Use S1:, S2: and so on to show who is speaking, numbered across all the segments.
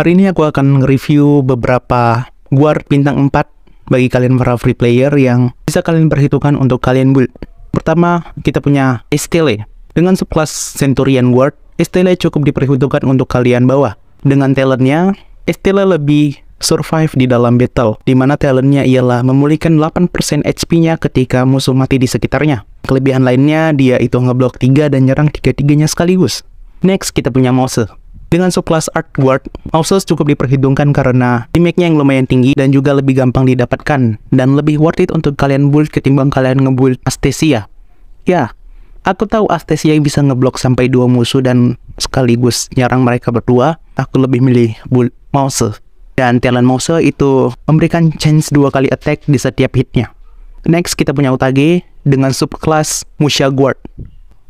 S1: Hari ini aku akan nge-review beberapa guard bintang 4 bagi kalian para free player yang bisa kalian perhitungkan untuk kalian build. Pertama, kita punya Estelle. Dengan subclass Centurion Guard, Estelle cukup diperhitungkan untuk kalian bawah. Dengan talentnya, Estelle lebih survive di dalam battle, di mana talentnya ialah memulihkan 8% HP-nya ketika musuh mati di sekitarnya. Kelebihan lainnya, dia itu ngeblok 3 dan nyerang tiga-tiganya sekaligus. Next, kita punya Mose. Dengan subclass artwork, Mausus cukup diperhitungkan karena gimmicknya yang lumayan tinggi dan juga lebih gampang didapatkan dan lebih worth it untuk kalian build ketimbang kalian ngebuild Astesia. Ya, aku tahu Astesia bisa ngeblok sampai dua musuh dan sekaligus nyarang mereka berdua. Aku lebih milih build Mausus. Dan talent Mausus itu memberikan chance dua kali attack di setiap hitnya. Next kita punya Utage dengan subclass Musha Guard.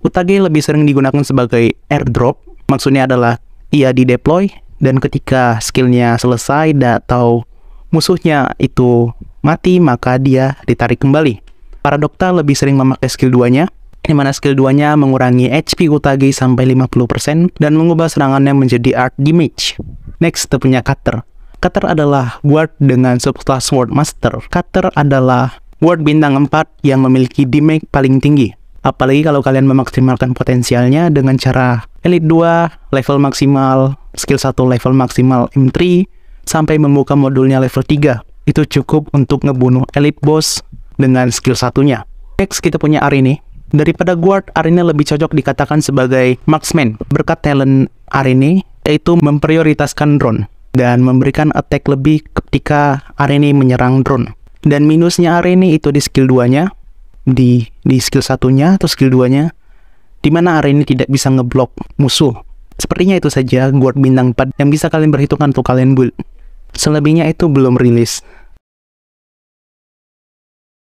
S1: Utage lebih sering digunakan sebagai airdrop, maksudnya adalah ia di deploy dan ketika skillnya selesai atau musuhnya itu mati maka dia ditarik kembali. Para dokter lebih sering memakai skill 2-nya, di mana skill 2-nya mengurangi HP Utagi sampai 50% dan mengubah serangannya menjadi art damage. Next, kita punya Cutter. Cutter adalah ward dengan subclass Sword Master. Cutter adalah ward bintang 4 yang memiliki damage paling tinggi. Apalagi kalau kalian memaksimalkan potensialnya dengan cara Elite 2, level maksimal, skill 1 level maksimal M3, sampai membuka modulnya level 3. Itu cukup untuk ngebunuh Elite Boss dengan skill satunya. Next kita punya Arini. Daripada Guard, Arini lebih cocok dikatakan sebagai Marksman. Berkat talent Arini, yaitu memprioritaskan drone dan memberikan attack lebih ketika Arini menyerang drone. Dan minusnya Arini itu di skill 2-nya, di di skill satunya atau skill duanya di mana area ini tidak bisa ngeblok musuh. Sepertinya itu saja guard bintang 4 yang bisa kalian perhitungkan untuk kalian build. Selebihnya itu belum rilis.